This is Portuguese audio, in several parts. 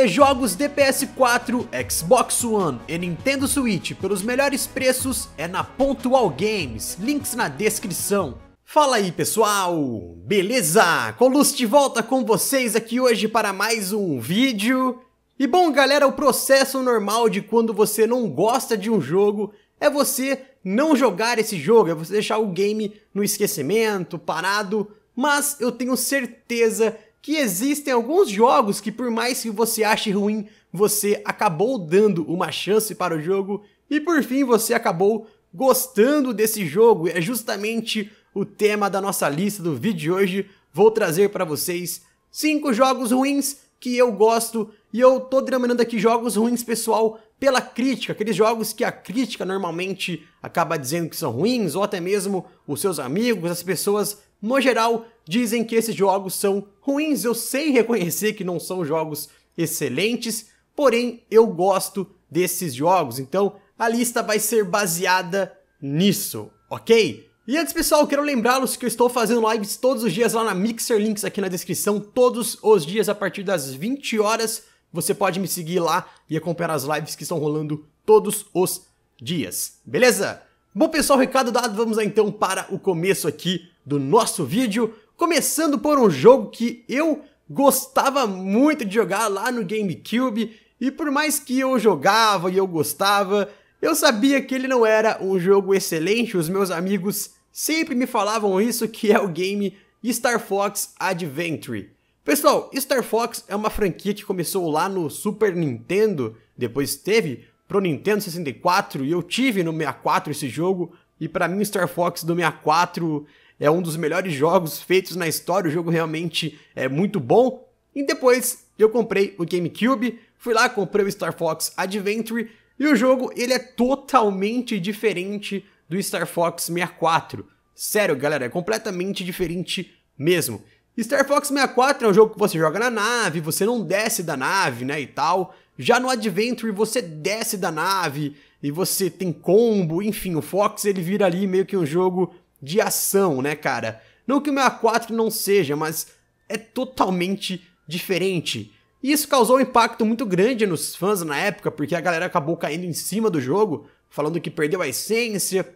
e é jogos de PS4, Xbox One e Nintendo Switch pelos melhores preços é na Pontual Games, links na descrição. Fala aí pessoal, beleza? Colus de volta com vocês aqui hoje para mais um vídeo. E bom galera, o processo normal de quando você não gosta de um jogo é você não jogar esse jogo, é você deixar o game no esquecimento, parado, mas eu tenho certeza que existem alguns jogos que, por mais que você ache ruim, você acabou dando uma chance para o jogo e por fim você acabou gostando desse jogo. É justamente o tema da nossa lista do vídeo de hoje. Vou trazer para vocês cinco jogos ruins que eu gosto e eu tô denominando aqui jogos ruins, pessoal, pela crítica, aqueles jogos que a crítica normalmente acaba dizendo que são ruins, ou até mesmo os seus amigos, as pessoas no geral dizem que esses jogos são ruins. Eu sei reconhecer que não são jogos excelentes, porém eu gosto desses jogos. Então a lista vai ser baseada nisso, ok? E antes, pessoal, quero lembrá-los que eu estou fazendo lives todos os dias lá na Mixer, links aqui na descrição, todos os dias a partir das 20 horas. Você pode me seguir lá e acompanhar as lives que estão rolando todos os dias, beleza? Bom, pessoal, recado dado, vamos lá, então para o começo aqui do nosso vídeo. Começando por um jogo que eu gostava muito de jogar lá no GameCube, e por mais que eu jogava e eu gostava, eu sabia que ele não era um jogo excelente, os meus amigos sempre me falavam isso, que é o game Star Fox Adventure. Pessoal, Star Fox é uma franquia que começou lá no Super Nintendo, depois teve pro Nintendo 64 e eu tive no 64 esse jogo, e para mim Star Fox do 64 é um dos melhores jogos feitos na história, o jogo realmente é muito bom. E depois eu comprei o GameCube, fui lá, comprei o Star Fox Adventure, e o jogo ele é totalmente diferente do Star Fox 64. Sério, galera, é completamente diferente mesmo. Star Fox 64 é um jogo que você joga na nave, você não desce da nave, né, e tal. Já no Adventure você desce da nave e você tem combo, enfim, o Fox ele vira ali meio que um jogo de ação, né, cara? Não que o 64 não seja, mas é totalmente diferente. E isso causou um impacto muito grande nos fãs na época, porque a galera acabou caindo em cima do jogo, falando que perdeu a essência,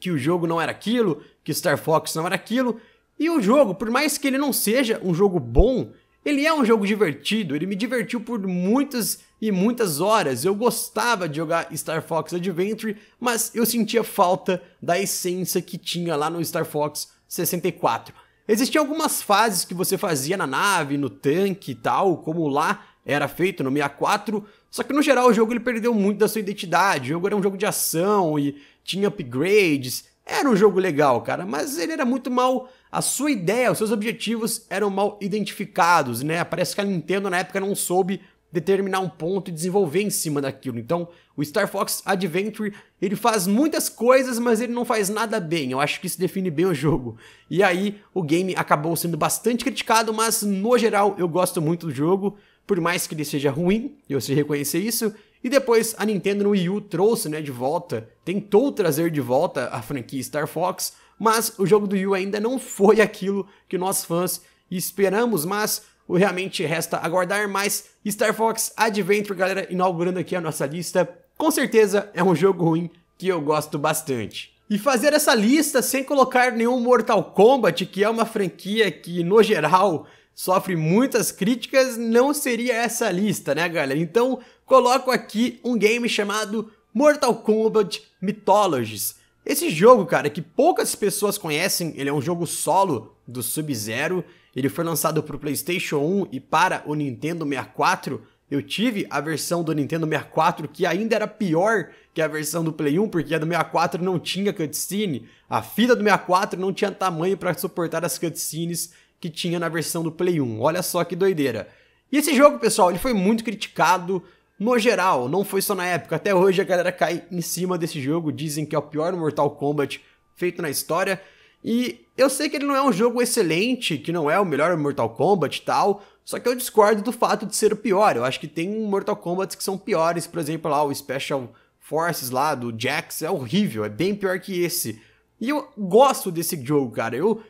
que o jogo não era aquilo, que Star Fox não era aquilo. E o jogo, por mais que ele não seja um jogo bom, ele é um jogo divertido, ele me divertiu por muitas e muitas horas. Eu gostava de jogar Star Fox Adventure, mas eu sentia falta da essência que tinha lá no Star Fox 64. Existiam algumas fases que você fazia na nave, no tanque e tal, como lá era feito no 64, só que no geral o jogo ele perdeu muito da sua identidade. O jogo era um jogo de ação e tinha upgrades. Era um jogo legal, cara, mas ele era muito mal. A sua ideia, os seus objetivos eram mal identificados, né? Parece que a Nintendo na época não soube determinar um ponto e desenvolver em cima daquilo. Então, o Star Fox Adventure, ele faz muitas coisas, mas ele não faz nada bem. Eu acho que isso define bem o jogo. E aí, o game acabou sendo bastante criticado, mas no geral eu gosto muito do jogo, por mais que ele seja ruim, eu sei reconhecer isso. E depois a Nintendo no Wii U trouxe, né, de volta, tentou trazer de volta a franquia Star Fox, mas o jogo do Wii U ainda não foi aquilo que nós fãs esperamos, mas realmente resta aguardar mais. Star Fox Adventure, galera, inaugurando aqui a nossa lista. Com certeza é um jogo ruim que eu gosto bastante. E fazer essa lista sem colocar nenhum Mortal Kombat, que é uma franquia que, no geral, sofre muitas críticas, não seria essa lista, né, galera? Então, coloco aqui um game chamado Mortal Kombat Mythologies. Esse jogo, cara, que poucas pessoas conhecem, ele é um jogo solo do Sub-Zero ele foi lançado para o PlayStation 1 e para o Nintendo 64. Eu tive a versão do Nintendo 64 que ainda era pior que a versão do Play 1, porque a do 64 não tinha cutscene. A fita do 64 não tinha tamanho para suportar as cutscenes que tinha na versão do Play 1. Olha só que doideira. E esse jogo, pessoal, ele foi muito criticado no geral, não foi só na época. Até hoje a galera cai em cima desse jogo, dizem que é o pior Mortal Kombat feito na história. E eu sei que ele não é um jogo excelente, que não é o melhor Mortal Kombat e tal, só que eu discordo do fato de ser o pior. Eu acho que tem Mortal Kombat que são piores, por exemplo, lá o Special Forces lá do Jax é horrível, é bem pior que esse. E eu gosto desse jogo, cara. Eu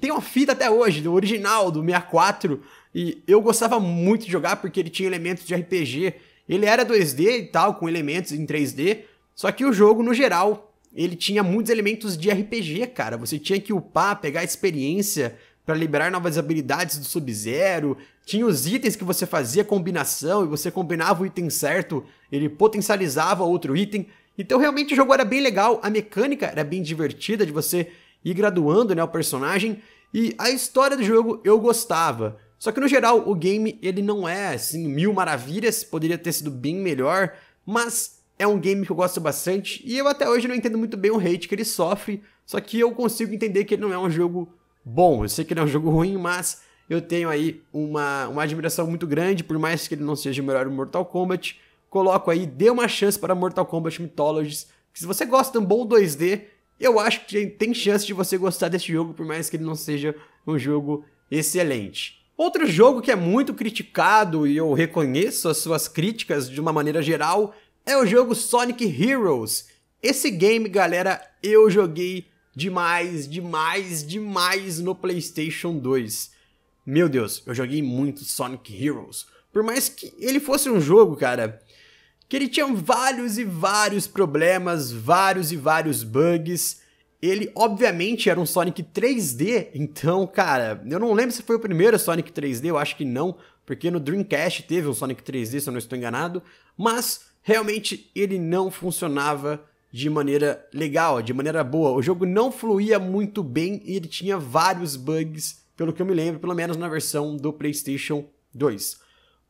tenho uma fita até hoje do original do 64 e eu gostava muito de jogar porque ele tinha elementos de RPG. Ele era 2D e tal, com elementos em 3D, só que o jogo no geral ele tinha muitos elementos de RPG, cara. Você tinha que upar, pegar experiência para liberar novas habilidades do Sub-Zero. Tinha os itens que você fazia combinação e você combinava o item certo, ele potencializava outro item. Então realmente o jogo era bem legal, a mecânica era bem divertida de você ir graduando, né, o personagem, e a história do jogo eu gostava. Só que no geral o game ele não é assim mil maravilhas, poderia ter sido bem melhor, mas é um game que eu gosto bastante e eu até hoje não entendo muito bem o hate que ele sofre, só que eu consigo entender que ele não é um jogo bom. Eu sei que ele é um jogo ruim, mas eu tenho aí uma, uma admiração muito grande, por mais que ele não seja o melhor Mortal Kombat. Coloco aí, dê uma chance para Mortal Kombat Mythologies. se você gosta de um bom 2D, eu acho que tem chance de você gostar desse jogo, por mais que ele não seja um jogo excelente. Outro jogo que é muito criticado e eu reconheço as suas críticas de uma maneira geral é o jogo Sonic Heroes. Esse game, galera, eu joguei demais, demais, demais no PlayStation 2. Meu Deus, eu joguei muito Sonic Heroes. Por mais que ele fosse um jogo, cara, que ele tinha vários e vários problemas, vários e vários bugs. Ele, obviamente, era um Sonic 3D, então, cara, eu não lembro se foi o primeiro Sonic 3D, eu acho que não, porque no Dreamcast teve um Sonic 3D, se eu não estou enganado, mas realmente ele não funcionava de maneira legal, de maneira boa. O jogo não fluía muito bem e ele tinha vários bugs, pelo que eu me lembro, pelo menos na versão do PlayStation 2.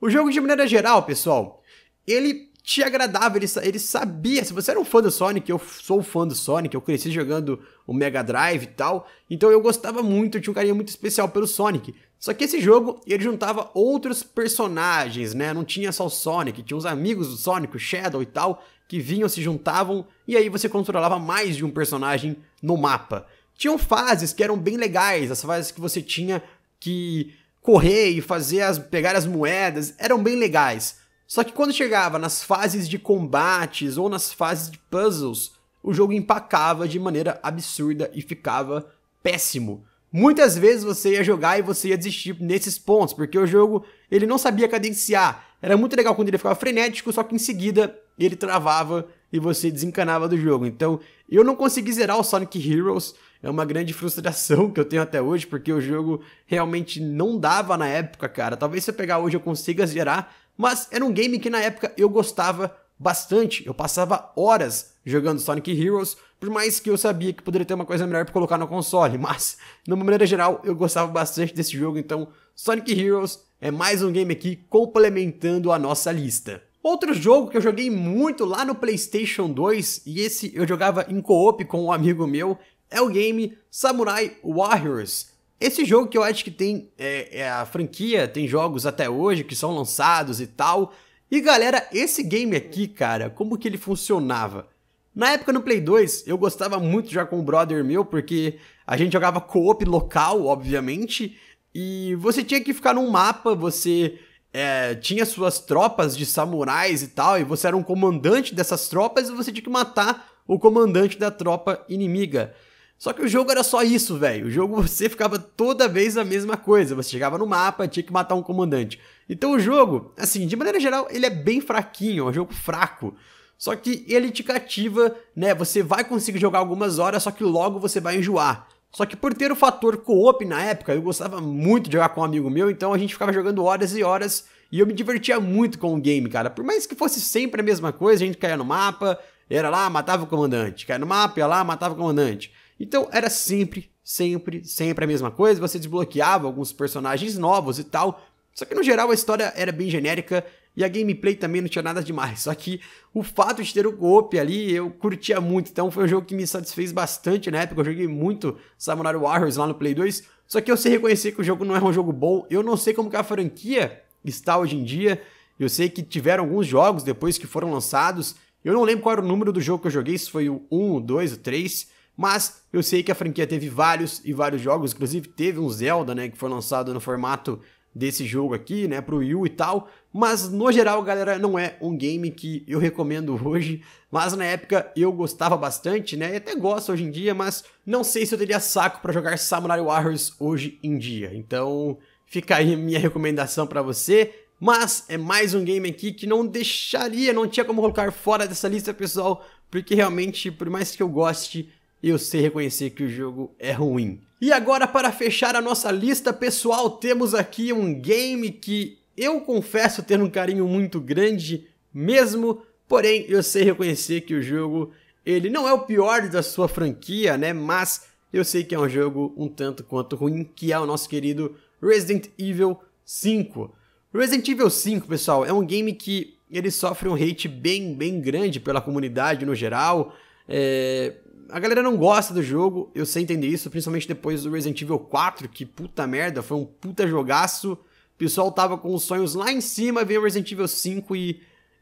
O jogo, de maneira geral, pessoal, ele te agradava, ele, ele sabia. Se você era um fã do Sonic, eu sou fã do Sonic, eu cresci jogando o Mega Drive e tal. Então eu gostava muito, eu tinha um carinho muito especial pelo Sonic. Só que esse jogo, ele juntava outros personagens, né? Não tinha só o Sonic, tinha uns amigos do Sonic, o Shadow e tal, que vinham, se juntavam, e aí você controlava mais de um personagem no mapa. Tinham fases que eram bem legais, as fases que você tinha que correr e fazer as pegar as moedas, eram bem legais. Só que quando chegava nas fases de combates ou nas fases de puzzles, o jogo empacava de maneira absurda e ficava péssimo. Muitas vezes você ia jogar e você ia desistir nesses pontos, porque o jogo ele não sabia cadenciar. Era muito legal quando ele ficava frenético, só que em seguida ele travava e você desencanava do jogo. Então, eu não consegui zerar o Sonic Heroes, é uma grande frustração que eu tenho até hoje, porque o jogo realmente não dava na época, cara. Talvez se eu pegar hoje eu consiga zerar, mas era um game que na época eu gostava bastante. Eu passava horas jogando Sonic Heroes, por mais que eu sabia que poderia ter uma coisa melhor para colocar no console, mas, de uma maneira geral, eu gostava bastante desse jogo, então Sonic Heroes é mais um game aqui complementando a nossa lista. Outro jogo que eu joguei muito lá no PlayStation 2, e esse eu jogava em co-op com um amigo meu, é o game Samurai Warriors. Esse jogo que eu acho que tem é, é a franquia, tem jogos até hoje que são lançados e tal. E galera, esse game aqui, cara, como que ele funcionava? Na época no Play 2, eu gostava muito já com um brother meu, porque a gente jogava co-op local, obviamente, e você tinha que ficar num mapa, você é, tinha suas tropas de samurais e tal, e você era um comandante dessas tropas e você tinha que matar o comandante da tropa inimiga. Só que o jogo era só isso, velho. O jogo você ficava toda vez a mesma coisa. Você chegava no mapa, tinha que matar um comandante. Então o jogo, assim, de maneira geral, ele é bem fraquinho, é um jogo fraco. Só que ele te cativa, né? Você vai conseguir jogar algumas horas, só que logo você vai enjoar. Só que por ter o fator co-op na época, eu gostava muito de jogar com um amigo meu, então a gente ficava jogando horas e horas e eu me divertia muito com o game, cara. Por mais que fosse sempre a mesma coisa, a gente caía no mapa, era lá, matava o comandante. Caia no mapa, ia lá, matava o comandante. Então era sempre, sempre, sempre a mesma coisa. Você desbloqueava alguns personagens novos e tal. Só que no geral a história era bem genérica e a gameplay também não tinha nada demais. Só que o fato de ter o golpe ali eu curtia muito. Então foi um jogo que me satisfez bastante na época. Eu joguei muito Samurai Warriors lá no Play 2. Só que eu sei reconhecer que o jogo não é um jogo bom. Eu não sei como que a franquia está hoje em dia. Eu sei que tiveram alguns jogos depois que foram lançados. Eu não lembro qual era o número do jogo que eu joguei, se foi o 1, o 2, o 3. Mas eu sei que a franquia teve vários e vários jogos, inclusive teve um Zelda, né, que foi lançado no formato desse jogo aqui, né, pro Wii U e tal, mas no geral, galera, não é um game que eu recomendo hoje, mas na época eu gostava bastante, né, e até gosto hoje em dia, mas não sei se eu teria saco para jogar Samurai Warriors hoje em dia, então fica aí minha recomendação para você, mas é mais um game aqui que não deixaria, não tinha como colocar fora dessa lista, pessoal, porque realmente, por mais que eu goste, eu sei reconhecer que o jogo é ruim. E agora, para fechar a nossa lista, pessoal, temos aqui um game que eu confesso ter um carinho muito grande mesmo, porém eu sei reconhecer que o jogo ele não é o pior da sua franquia, né? Mas eu sei que é um jogo um tanto quanto ruim, que é o nosso querido Resident Evil 5. Resident Evil 5, pessoal, é um game que ele sofre um hate bem, bem grande pela comunidade no geral. É, a galera não gosta do jogo, eu sei entender isso, principalmente depois do Resident Evil 4, que puta merda, foi um puta jogaço. O pessoal tava com os sonhos lá em cima, veio o Resident Evil 5 e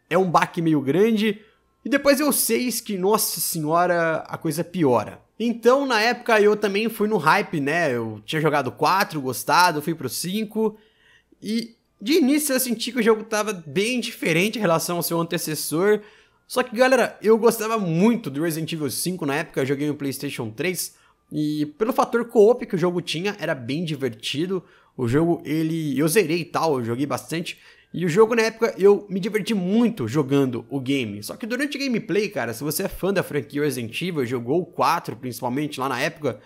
é um baque meio grande. E depois eu é sei que, nossa senhora, a coisa piora. Então, na época, eu também fui no hype, né? Eu tinha jogado 4, gostado, fui pro 5. E de início eu senti que o jogo tava bem diferente em relação ao seu antecessor. Só que, galera, eu gostava muito do Resident Evil 5 na época, eu joguei no PlayStation 3, e pelo fator co-op que o jogo tinha, era bem divertido. O jogo, ele. Eu zerei e tal, eu joguei bastante. E o jogo, na época, eu me diverti muito jogando o game. Só que durante o gameplay, cara, se você é fã da franquia Resident Evil, jogou o 4 principalmente lá na época,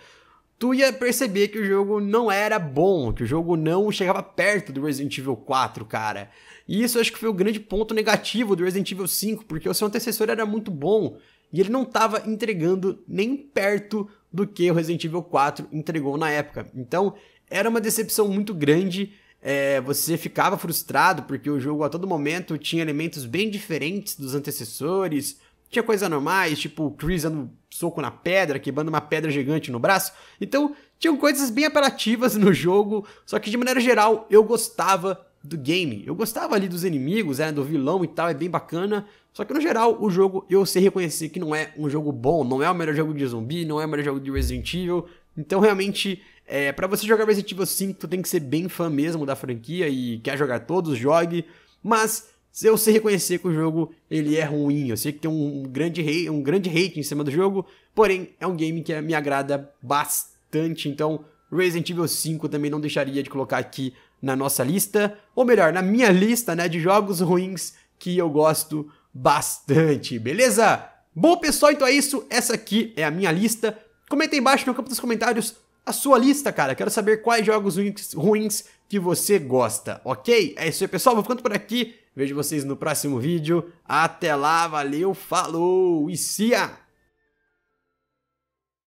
tu ia perceber que o jogo não era bom, que o jogo não chegava perto do Resident Evil 4, cara. E isso acho que foi o grande ponto negativo do Resident Evil 5, porque o seu antecessor era muito bom e ele não estava entregando nem perto do que o Resident Evil 4 entregou na época. Então, era uma decepção muito grande. É, você ficava frustrado porque o jogo a todo momento tinha elementos bem diferentes dos antecessores, tinha coisas anormais, tipo o Chris dando soco na pedra, quebrando uma pedra gigante no braço. Então, tinham coisas bem apelativas no jogo, só que de maneira geral eu gostava do game. Eu gostava ali dos inimigos, né, do vilão e tal, é bem bacana. Só que no geral, o jogo eu sei reconhecer que não é um jogo bom, não é o melhor jogo de zumbi, não é o melhor jogo de Resident Evil. Então, realmente, é, para você jogar Resident Evil 5, tu tem que ser bem fã mesmo da franquia e quer jogar todos, jogue. Mas se eu sei reconhecer que o jogo ele é ruim, eu sei que tem um grande, hate, um grande hate em cima do jogo, porém é um game que é, me agrada bastante, então Resident Evil 5 também não deixaria de colocar aqui na nossa lista, ou melhor, na minha lista né, de jogos ruins que eu gosto bastante, beleza? Bom pessoal, então é isso, essa aqui é a minha lista, comenta aí embaixo no campo dos comentários a sua lista, cara. Quero saber quais jogos ruins que você gosta, ok? É isso aí, pessoal. Vou ficando por aqui. Vejo vocês no próximo vídeo. Até lá, valeu, falou e a!